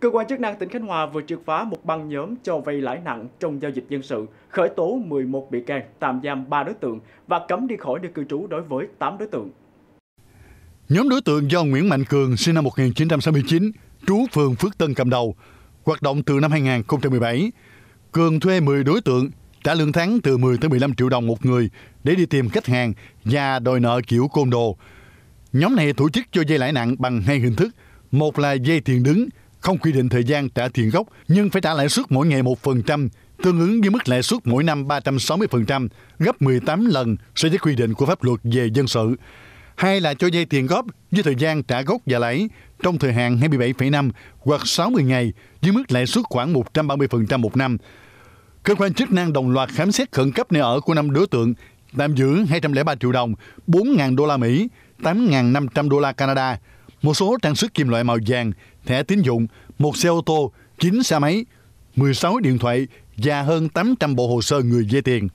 Cơ quan chức năng tỉnh Khánh Hòa vừa triệt phá một băng nhóm cho vay lãi nặng trong giao dịch dân sự, khởi tố 11 bị can, tạm giam 3 đối tượng và cấm đi khỏi nơi cư trú đối với 8 đối tượng. Nhóm đối tượng do Nguyễn Mạnh Cường sinh năm 1969, trú phường Phước Tân cầm đầu, hoạt động từ năm 2017. Cường thuê 10 đối tượng, trả lương tháng từ 10 tới 15 triệu đồng một người để đi tìm khách hàng và đòi nợ kiểu côn đồ. Nhóm này tổ chức cho dây lãi nặng bằng hai hình thức, một là dây tiền đứng, không quy định thời gian trả tiền gốc nhưng phải trả lãi suất mỗi ngày 1%, tương ứng với mức lãi suất mỗi năm 360%, gấp 18 lần so với quy định của pháp luật về dân sự. Hai là cho vay tiền góp với thời gian trả gốc và lãi trong thời hạn 27,5 hoặc 60 ngày với mức lãi suất khoảng 130% một năm. Cơ quan chức năng đồng loạt khám xét khẩn cấp nơi ở của năm đối tượng, tạm giữ 203 triệu đồng, 4.000 đô la Mỹ, 8.500 đô la Canada, một số trang sức kim loại màu vàng, thẻ tín dụng, một xe ô tô, 9 xe máy, 16 điện thoại và hơn 800 bộ hồ sơ người dây tiền.